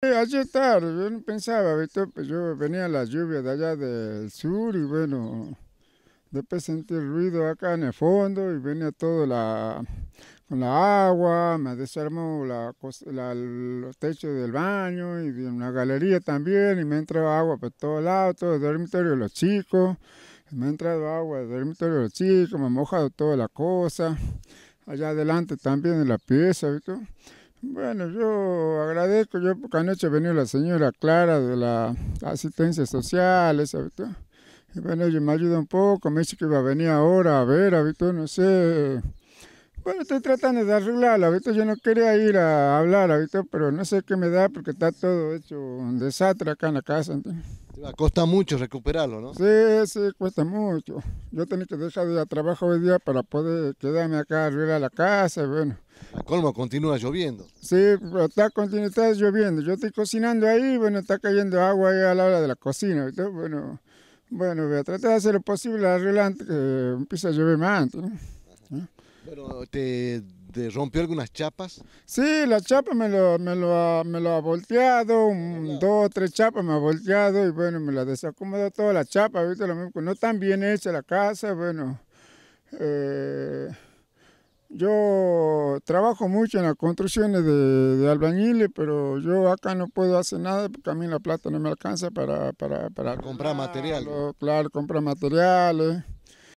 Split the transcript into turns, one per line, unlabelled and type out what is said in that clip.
Eh, Ayer tarde, yo no pensaba, pues yo venía la lluvias de allá del sur y bueno, después sentí el ruido acá en el fondo y venía todo la, con la agua, me desarmó la, los techos del baño y de una galería también y me entrado agua por todos lados, todo el dormitorio de los chicos, me ha entrado agua del dormitorio de los chicos, me ha mojado toda la cosa, allá adelante también en la pieza, ¿viste? Bueno, yo agradezco, yo porque anoche venía la señora Clara de la asistencia social, esa, y bueno, ella me ayuda un poco, me dice que iba a venir ahora a ver, ¿viste? no sé. Bueno, estoy tratando de arreglarla, ¿viste? yo no quería ir a hablar, ¿viste? pero no sé qué me da porque está todo hecho un desastre acá en la casa. ¿entiendes? Costa mucho recuperarlo, ¿no? Sí, sí, cuesta mucho. Yo tenía que dejar de ir trabajo hoy día para poder quedarme acá arriba de la casa, bueno. colmo, continúa lloviendo. Sí, pero está, está lloviendo. Yo estoy cocinando ahí, bueno, está cayendo agua ahí a la hora de la cocina. bueno, bueno, voy a tratar de hacer lo posible arreglar antes que empiece a llover más antes, ¿no? Este, este, rompió algunas chapas? Sí, la chapa me lo, me lo, me lo ha volteado, un, o tres chapas me ha volteado y bueno, me la desacomodó toda la chapa, no tan bien hecha la casa, bueno. Eh, yo trabajo mucho en las construcciones de, albañiles, pero yo acá no puedo hacer nada porque a mí la plata no me alcanza para... comprar material. Claro, comprar materiales.